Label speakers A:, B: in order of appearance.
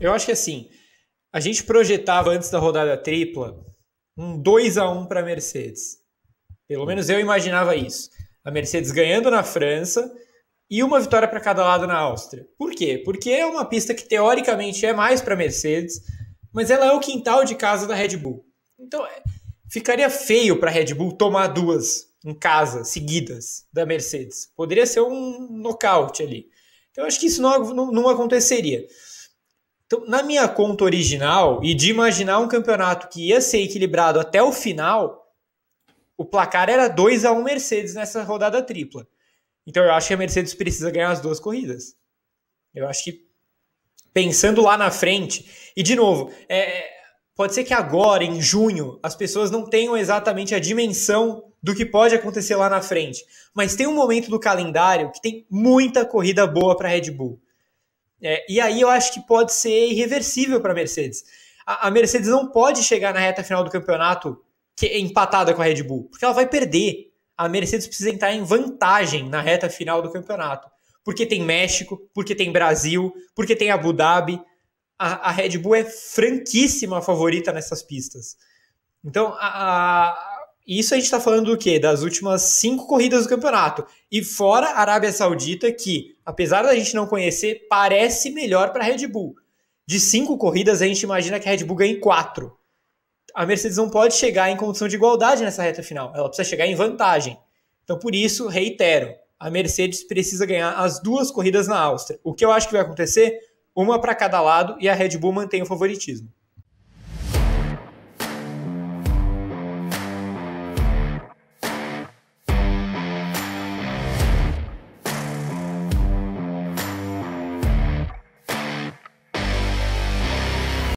A: Eu acho que assim, a gente projetava antes da rodada tripla um 2 a 1 para a Mercedes. Pelo menos eu imaginava isso. A Mercedes ganhando na França e uma vitória para cada lado na Áustria. Por quê? Porque é uma pista que teoricamente é mais para Mercedes, mas ela é o quintal de casa da Red Bull. Então, é, ficaria feio para a Red Bull tomar duas em casa seguidas da Mercedes. Poderia ser um nocaute ali. Então, acho que isso não, não, não aconteceria. Então, na minha conta original, e de imaginar um campeonato que ia ser equilibrado até o final, o placar era 2 a 1 um Mercedes nessa rodada tripla. Então eu acho que a Mercedes precisa ganhar as duas corridas. Eu acho que pensando lá na frente, e de novo, é, pode ser que agora, em junho, as pessoas não tenham exatamente a dimensão do que pode acontecer lá na frente. Mas tem um momento do calendário que tem muita corrida boa para a Red Bull. É, e aí eu acho que pode ser irreversível para a Mercedes. A Mercedes não pode chegar na reta final do campeonato é empatada com a Red Bull, porque ela vai perder. A Mercedes precisa entrar em vantagem na reta final do campeonato. Porque tem México, porque tem Brasil, porque tem Abu Dhabi. A, a Red Bull é franquíssima favorita nessas pistas. Então, a, a isso a gente está falando do quê? Das últimas cinco corridas do campeonato. E fora a Arábia Saudita, que, apesar da gente não conhecer, parece melhor para a Red Bull. De cinco corridas, a gente imagina que a Red Bull ganhe quatro. A Mercedes não pode chegar em condição de igualdade nessa reta final. Ela precisa chegar em vantagem. Então, por isso, reitero, a Mercedes precisa ganhar as duas corridas na Áustria. O que eu acho que vai acontecer? Uma para cada lado e a Red Bull mantém o favoritismo.